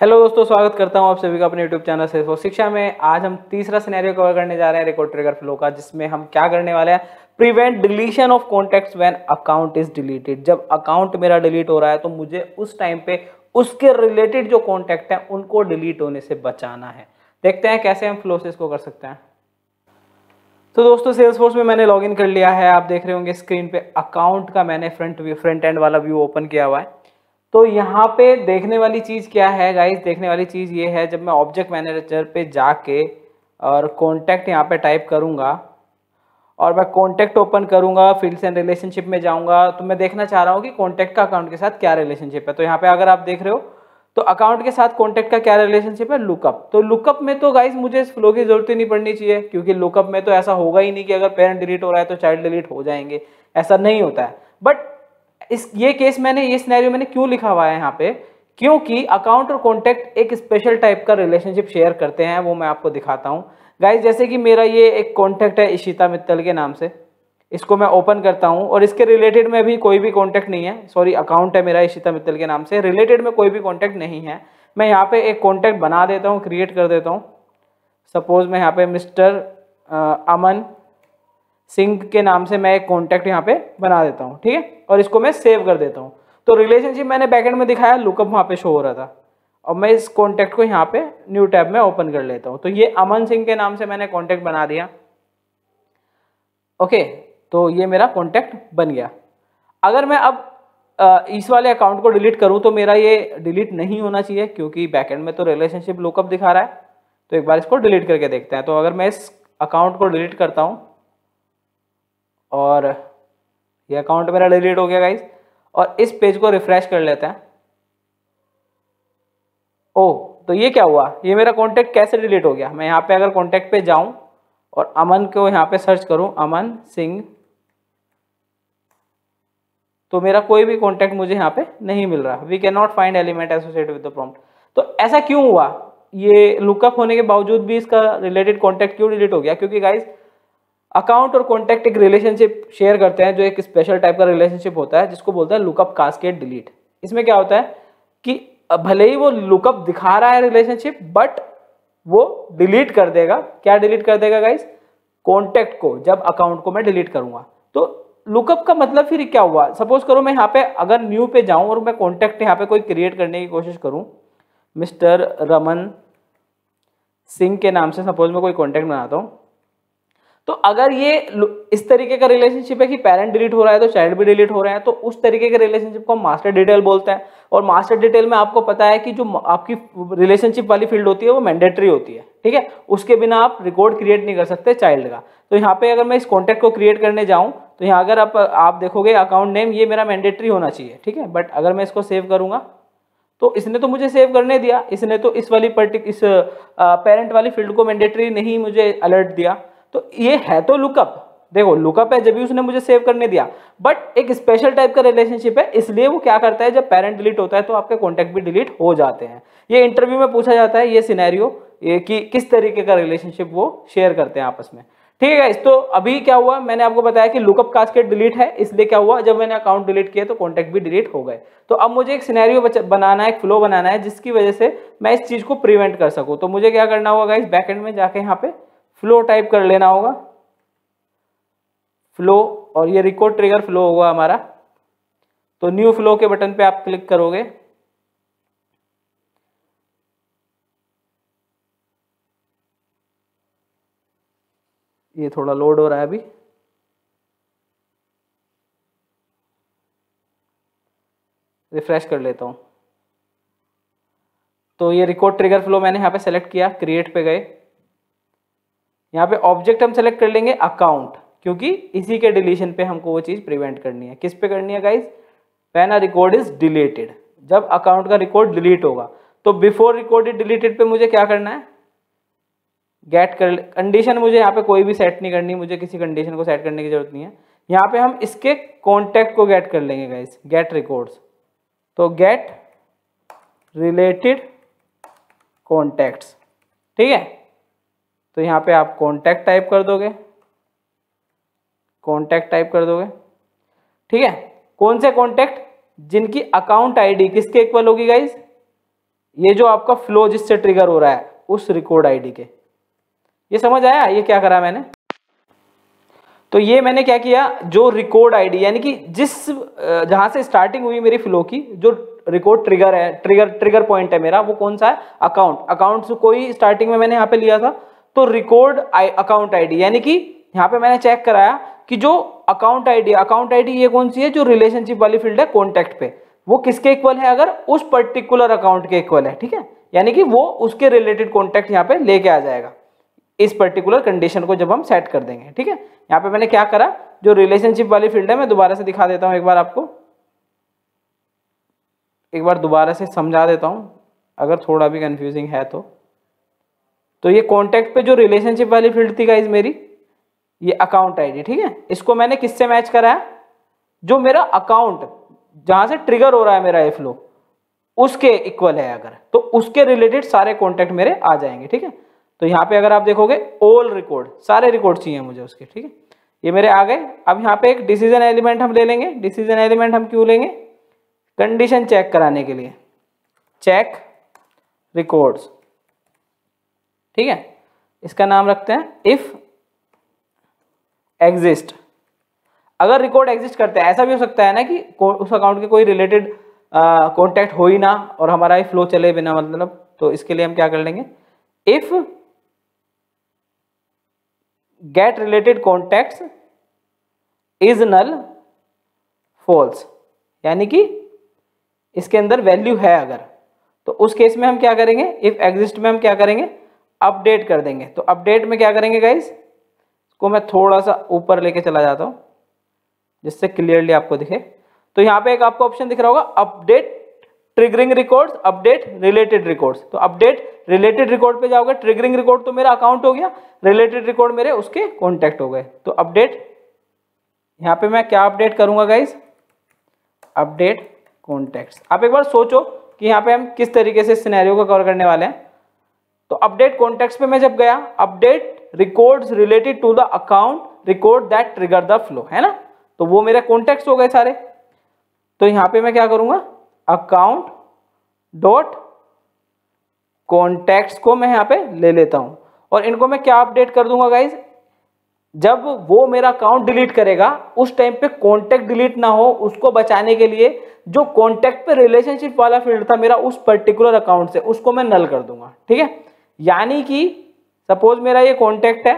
hello दोस्तों स्वागत करता हूं आप सभी का अपने यूट्यूब चैनल से शिक्षा में आज हम तीसरा सिनेरियो कवर करने जा रहे हैं रिकॉर्ड ट्रिगर फ्लो का जिसमें हम क्या करने वाले हैं prevent deletion of contact when account is deleted जब अकाउंट मेरा डिलीट हो रहा है तो मुझे उस टाइम पे उसके रिलेटेड जो कॉन्टैक्ट है उनको डिलीट होने से बचाना है देखते हैं कैसे हम फ्लो से इसको कर सकते हैं तो दोस्तों फोर्स में मैंने लॉग कर लिया है आप देख रहे होंगे स्क्रीन पे अकाउंट का मैंने फ्रंट व्यू फ्रंट एंड वाला व्यू ओपन किया हुआ है तो यहाँ पे देखने वाली चीज़ क्या है गाइज देखने वाली चीज़ ये है जब मैं ऑब्जेक्ट मैनेजर पे जाके और कॉन्टैक्ट यहाँ पे टाइप करूँगा और मैं कॉन्टैक्ट ओपन करूँगा फील्ड्स एंड रिलेशनशिप में जाऊँगा तो मैं देखना चाह रहा हूँ कि कॉन्टैक्ट का अकाउंट के साथ क्या रिलेशनशिप है तो यहाँ पे अगर आप देख रहे हो तो अकाउंट के साथ कॉन्टैक्ट का क्या रिलेशनशिप है लुकअप तो लुकअप में तो गाइज मुझे इस फ्लो की जरूरत ही नहीं पड़नी चाहिए क्योंकि लुकअप में तो ऐसा होगा ही नहीं कि अगर पेरेंट डिलीट हो रहा है तो चाइल्ड डिलीट हो जाएंगे ऐसा नहीं होता है बट इस ये केस मैंने ये स्नैरियो मैंने क्यों लिखा हुआ है यहाँ पे क्योंकि अकाउंट और कॉन्टैक्ट एक स्पेशल टाइप का रिलेशनशिप शेयर करते हैं वो मैं आपको दिखाता हूँ गाइज जैसे कि मेरा ये एक कॉन्टैक्ट है इशिता मित्तल के नाम से इसको मैं ओपन करता हूँ और इसके रिलेटेड में भी कोई भी कॉन्टैक्ट नहीं है सॉरी अकाउंट है मेरा इशिता मित्तल के नाम से रिलेटेड में कोई भी कॉन्टैक्ट नहीं है मैं यहाँ पे एक कॉन्टैक्ट बना देता हूँ क्रिएट कर देता हूँ सपोज मैं यहाँ पे मिस्टर अमन सिंह के नाम से मैं एक कॉन्टैक्ट यहाँ पे बना देता हूँ ठीक है और इसको मैं सेव कर देता हूँ तो रिलेशनशिप मैंने बैकेंड में दिखाया लुकअप वहाँ पे शो हो रहा था और मैं इस कॉन्टैक्ट को यहाँ पे न्यू टैब में ओपन कर लेता हूँ तो ये अमन सिंह के नाम से मैंने कॉन्टैक्ट बना दिया ओके तो ये मेरा कॉन्टैक्ट बन गया अगर मैं अब इस वाले अकाउंट को डिलीट करूँ तो मेरा ये डिलीट नहीं होना चाहिए क्योंकि बैकेंड में तो रिलेशनशिप लुकअप दिखा रहा है तो एक बार इसको डिलीट करके देखते हैं तो अगर मैं इस अकाउंट को डिलीट करता हूँ और ये अकाउंट मेरा डिलीट हो गया गाइज और इस पेज को रिफ्रेश कर लेते हैं ओ oh, तो ये क्या हुआ ये मेरा कॉन्टैक्ट कैसे डिलीट हो गया मैं यहाँ पे अगर कॉन्टैक्ट पे जाऊँ और अमन को यहाँ पे सर्च करूँ अमन सिंह तो मेरा कोई भी कॉन्टैक्ट मुझे यहाँ पे नहीं मिल रहा we can not find element associate with the prompt तो ऐसा क्यों हुआ ये लुकअप होने के बावजूद भी इसका रिलेटेड कॉन्टैक्ट क्यों डिलीट हो गया क्योंकि गाइज़ अकाउंट और कॉन्टैक्ट एक रिलेशनशिप शेयर करते हैं जो एक स्पेशल टाइप का रिलेशनशिप होता है जिसको बोलते हैं लुकअप कास्केट डिलीट इसमें क्या होता है कि भले ही वो लुकअप दिखा रहा है रिलेशनशिप बट वो डिलीट कर देगा क्या डिलीट कर देगा गाइस कॉन्टैक्ट को जब अकाउंट को मैं डिलीट करूंगा तो लुकअप का मतलब फिर क्या हुआ सपोज करो मैं यहाँ पे अगर न्यू पे जाऊँ और मैं कॉन्टैक्ट यहाँ पे कोई क्रिएट करने की कोशिश करूँ मिस्टर रमन सिंह के नाम से सपोज मैं कोई कॉन्टैक्ट बनाता हूँ तो अगर ये इस तरीके का रिलेशनशिप है कि पेरेंट डिलीट हो रहा है तो चाइल्ड भी डिलीट हो रहे हैं तो उस तरीके के रिलेशनशिप को हम मास्टर डिटेल बोलते हैं और मास्टर डिटेल में आपको पता है कि जो आपकी रिलेशनशिप वाली फील्ड होती है वो मैंडेटरी होती है ठीक है उसके बिना आप रिकॉर्ड क्रिएट नहीं कर सकते चाइल्ड का तो यहाँ पे अगर मैं इस कॉन्टैक्ट को क्रिएट करने जाऊँ तो यहाँ अगर आप आप देखोगे अकाउंट नेम ये मेरा मैंडेटरी होना चाहिए ठीक है बट अगर मैं इसको सेव करूँगा तो इसने तो मुझे सेव करने दिया इसने तो इस वाली पर्टिक इस पेरेंट वाली फील्ड को मैंडेटरी नहीं मुझे अलर्ट दिया तो ये है तो लुकअप देखो लुकअप है जब भी उसने मुझे सेव करने दिया बट एक स्पेशल टाइप का रिलेशनशिप है इसलिए वो क्या करता है जब पेरेंट डिलीट होता है तो आपके कॉन्टैक्ट भी डिलीट हो जाते हैं ये इंटरव्यू में पूछा जाता है ये सिनेरियो ये कि किस तरीके का रिलेशनशिप वो शेयर करते हैं आपस में ठीक है इस तो अभी क्या हुआ मैंने आपको बताया कि लुकअप कास्केट डिलीट है इसलिए क्या हुआ जब मैंने अकाउंट डिलीट किया तो कॉन्टैक्ट भी डिलीट हो गए तो अब मुझे एक सिनेरियो बनाना है एक फ्लो बनाना है जिसकी वजह से मैं इस चीज़ को प्रिवेंट कर सकूँ तो मुझे क्या करना होगा इस बैकेंड में जाके यहाँ पे फ्लो टाइप कर लेना होगा फ्लो और ये रिकॉर्ड ट्रिगर फ्लो होगा हमारा तो न्यू फ्लो के बटन पे आप क्लिक करोगे ये थोड़ा लोड हो रहा है अभी रिफ्रेश कर लेता हूँ तो ये रिकॉर्ड ट्रिगर फ्लो मैंने यहाँ पे सेलेक्ट किया क्रिएट पे गए यहाँ पे ऑब्जेक्ट हम सेलेक्ट कर लेंगे अकाउंट क्योंकि इसी के डिलीशन पे हमको वो चीज़ प्रिवेंट करनी है किस पे करनी है गाइज पैन अ रिकॉर्ड इज डिलीटेड जब अकाउंट का रिकॉर्ड डिलीट होगा तो बिफोर रिकॉर्ड इज डिलीटेड पे मुझे क्या करना है गेट कर कंडीशन मुझे यहाँ पे कोई भी सेट नहीं करनी मुझे किसी कंडीशन को सेट करने की जरूरत नहीं है यहाँ पे हम इसके कॉन्टैक्ट को गेट कर लेंगे गाइज गेट रिकॉर्ड्स तो गेट रिलेटेड कॉन्टैक्ट्स ठीक है तो यहाँ पे आप कॉन्टैक्ट टाइप कर दोगे कॉन्टैक्ट टाइप कर दोगे ठीक है कौन से कॉन्टैक्ट जिनकी अकाउंट आईडी किसके इक्वल होगी गाइज ये जो आपका फ्लो जिससे ट्रिगर हो रहा है उस रिकॉर्ड आईडी के ये समझ आया ये क्या करा मैंने तो ये मैंने क्या किया जो रिकॉर्ड आईडी यानी कि जिस जहां से स्टार्टिंग हुई मेरी फ्लो की जो रिकॉर्ड ट्रिगर है ट्रिगर ट्रिगर पॉइंट है मेरा वो कौन सा है अकाउंट अकाउंट से कोई स्टार्टिंग में मैंने यहाँ पे लिया था तो रिकॉर्ड अकाउंट आईडी यानी कि यहाँ पे मैंने चेक कराया कि जो अकाउंट आईडी अकाउंट आईडी ये कौन सी है जो रिलेशनशिप वाली फील्ड है कॉन्टैक्ट पे वो किसके इक्वल है अगर उस पर्टिकुलर अकाउंट के इक्वल है ठीक है यानी कि वो उसके रिलेटेड कॉन्टैक्ट यहाँ पे लेके आ जाएगा इस पर्टिकुलर कंडीशन को जब हम सेट कर देंगे ठीक है यहाँ पे मैंने क्या करा जो रिलेशनशिप वाली फील्ड है मैं दोबारा से दिखा देता हूँ एक बार आपको एक बार दोबारा से समझा देता हूँ अगर थोड़ा भी कन्फ्यूजिंग है तो तो ये कॉन्टैक्ट पे जो रिलेशनशिप वाली फील्ड थी गाइज मेरी ये अकाउंट आई ठीक है इसको मैंने किससे मैच कराया जो मेरा अकाउंट जहां से ट्रिगर हो रहा है मेरा एफ उसके इक्वल है अगर तो उसके रिलेटेड सारे कॉन्टैक्ट मेरे आ जाएंगे ठीक है तो यहाँ पे अगर आप देखोगे ऑल रिकॉर्ड सारे रिकॉर्ड चाहिए मुझे उसके ठीक है ये मेरे आ गए अब यहाँ पे एक डिसीजन एलिमेंट हम ले लेंगे डिसीजन एलिमेंट हम क्यों लेंगे कंडीशन चेक कराने के लिए चेक रिकॉर्ड्स ठीक है इसका नाम रखते हैं इफ एग्जिस्ट अगर रिकॉर्ड एग्जिस्ट करते हैं ऐसा भी हो सकता है ना कि उस अकाउंट के कोई रिलेटेड कॉन्टैक्ट हो ही ना और हमारा फ्लो चले बिना मतलब तो इसके लिए हम क्या कर लेंगे if get related contact is null false यानी कि इसके अंदर वैल्यू है अगर तो उस केस में हम क्या करेंगे इफ एग्जिस्ट में हम क्या करेंगे अपडेट कर देंगे तो अपडेट में क्या करेंगे गाइज इसको मैं थोड़ा सा ऊपर लेके चला जाता हूँ जिससे क्लियरली आपको दिखे तो यहाँ पे एक आपको ऑप्शन दिख रहा होगा update triggering records update related records तो अपडेट रिलेटेड रिकॉर्ड पे जाओगे ट्रिगरिंग रिकॉर्ड तो मेरा अकाउंट हो गया रिलेटेड रिकॉर्ड मेरे उसके कॉन्टैक्ट हो गए तो अपडेट यहाँ पे मैं क्या अपडेट करूँगा गाइज अपडेट कॉन्टैक्ट्स आप एक बार सोचो कि यहाँ पे हम किस तरीके से सिनेरियो को कवर करने वाले हैं तो अपडेट कॉन्टेक्स्ट पे मैं जब गया update records related to the account record that trigger the flow है ना तो वो मेरे कॉन्टेक्स्ट हो गए सारे तो यहां पे मैं क्या करूंगा अकाउंट डॉट कॉन्टैक्ट्स को मैं यहां पे ले लेता हूं और इनको मैं क्या अपडेट कर दूंगा गाइज जब वो मेरा अकाउंट डिलीट करेगा उस टाइम पे कॉन्टेक्ट डिलीट ना हो उसको बचाने के लिए जो कॉन्टेक्ट पे रिलेशनशिप वाला फील्ड था मेरा उस पर्टिकुलर अकाउंट से उसको मैं नल कर दूंगा ठीक है यानी कि सपोज मेरा ये कॉन्टैक्ट है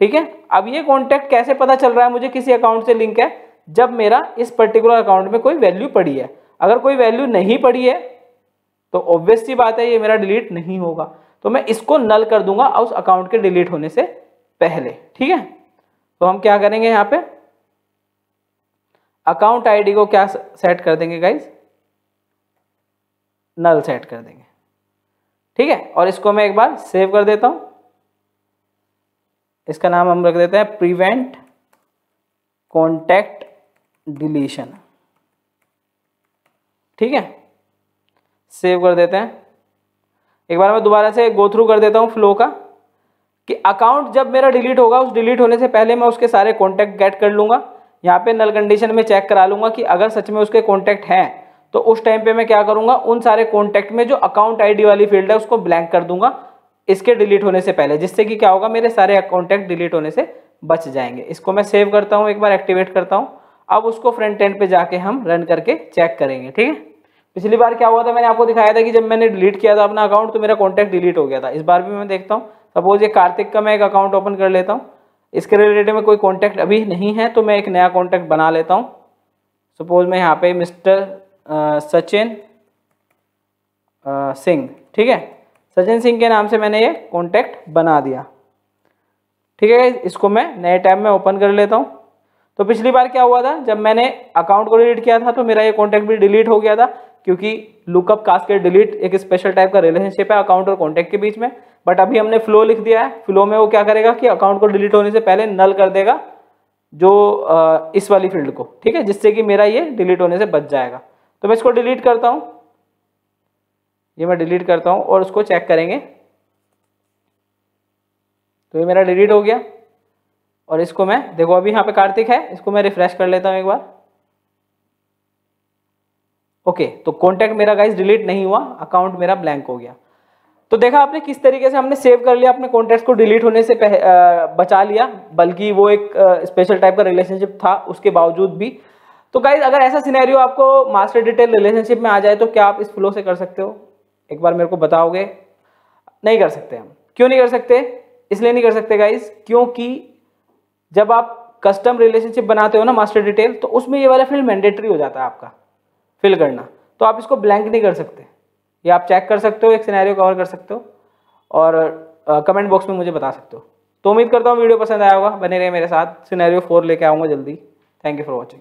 ठीक है अब ये कॉन्टैक्ट कैसे पता चल रहा है मुझे किसी अकाउंट से लिंक है जब मेरा इस पर्टिकुलर अकाउंट में कोई वैल्यू पड़ी है अगर कोई वैल्यू नहीं पड़ी है तो ऑब्वियस सी बात है ये मेरा डिलीट नहीं होगा तो मैं इसको नल कर दूंगा उस अकाउंट के डिलीट होने से पहले ठीक है तो हम क्या करेंगे यहाँ पे अकाउंट आईडी को क्या सेट कर देंगे गाइज नल सेट कर देंगे ठीक है और इसको मैं एक बार सेव कर देता हूँ इसका नाम हम रख देते हैं प्रिवेंट कॉन्टैक्ट डिलीशन ठीक है सेव कर देते हैं एक बार मैं दोबारा से गो थ्रू कर देता हूँ फ्लो का कि अकाउंट जब मेरा डिलीट होगा उस डिलीट होने से पहले मैं उसके सारे कॉन्टैक्ट गेट कर लूँगा यहाँ पे नल कंडीशन में चेक करा लूँगा कि अगर सच में उसके कॉन्टैक्ट हैं तो उस टाइम पे मैं क्या करूँगा उन सारे कॉन्टैक्ट में जो अकाउंट आईडी वाली फील्ड है उसको ब्लैंक कर दूंगा इसके डिलीट होने से पहले जिससे कि क्या होगा मेरे सारे कॉन्टैक्ट डिलीट होने से बच जाएंगे इसको मैं सेव करता हूँ एक बार एक्टिवेट करता हूँ अब उसको फ्रंट टेंट पर जाके हम रन करके चेक करेंगे ठीक है पिछली बार क्या हुआ था मैंने आपको दिखाया था कि जब मैंने डिलीट किया था अपना अकाउंट तो मेरा कॉन्टैक्ट डिलीट हो गया था इस बार भी मैं देखता हूँ सपोज ये कार्तिक का मैं एक अकाउंट ओपन कर लेता हूँ इसके रिलेटेड में कोई कॉन्टैक्ट अभी नहीं है तो मैं एक नया कॉन्टैक्ट बना लेता हूँ सपोज मैं यहाँ पे मिस्टर सचिन सिंह ठीक है सचिन सिंह के नाम से मैंने ये कॉन्टैक्ट बना दिया ठीक है इसको मैं नए टैब में ओपन कर लेता हूँ तो पिछली बार क्या हुआ था जब मैंने अकाउंट को डिलीट किया था तो मेरा ये कॉन्टैक्ट भी डिलीट हो गया था क्योंकि लुकअप के डिलीट एक स्पेशल टाइप का रिलेशनशिप है अकाउंट और कॉन्टैक्ट के बीच में बट अभी हमने फ्लो लिख दिया है फ्लो में वो क्या करेगा कि अकाउंट को डिलीट होने से पहले नल कर देगा जो इस वाली फील्ड को ठीक है जिससे कि मेरा ये डिलीट होने से बच जाएगा तो मैं इसको डिलीट करता हूँ ये मैं डिलीट करता हूँ और उसको चेक करेंगे तो ये मेरा डिलीट हो गया और इसको मैं देखो अभी यहाँ पे कार्तिक है इसको मैं रिफ्रेश कर लेता हूँ एक बार ओके तो कॉन्टैक्ट मेरा गाइस डिलीट नहीं हुआ अकाउंट मेरा ब्लैंक हो गया तो देखा आपने किस तरीके से हमने सेव कर लिया अपने कॉन्टैक्ट को डिलीट होने से पह, आ, बचा लिया बल्कि वो एक आ, स्पेशल टाइप का रिलेशनशिप था उसके बावजूद भी तो गाइज अगर ऐसा सिनेरियो आपको मास्टर डिटेल रिलेशनशिप में आ जाए तो क्या आप इस फ्लो से कर सकते हो एक बार मेरे को बताओगे नहीं कर सकते हम क्यों नहीं कर सकते इसलिए नहीं कर सकते गाइज क्योंकि जब आप कस्टम रिलेशनशिप बनाते हो ना मास्टर डिटेल तो उसमें ये वाला फील्ड मैंडेटरी हो जाता है आपका फिल करना तो आप इसको ब्लैंक नहीं कर सकते ये आप चेक कर सकते हो एक सिनेरियो कवर कर सकते हो और कमेंट बॉक्स में मुझे बता सकते हो तो उम्मीद करता हूँ वीडियो पसंद आया होगा बने रहे मेरे साथ सिनेरियो फोर लेके आऊँगा जल्दी थैंक यू फॉर वॉचिंग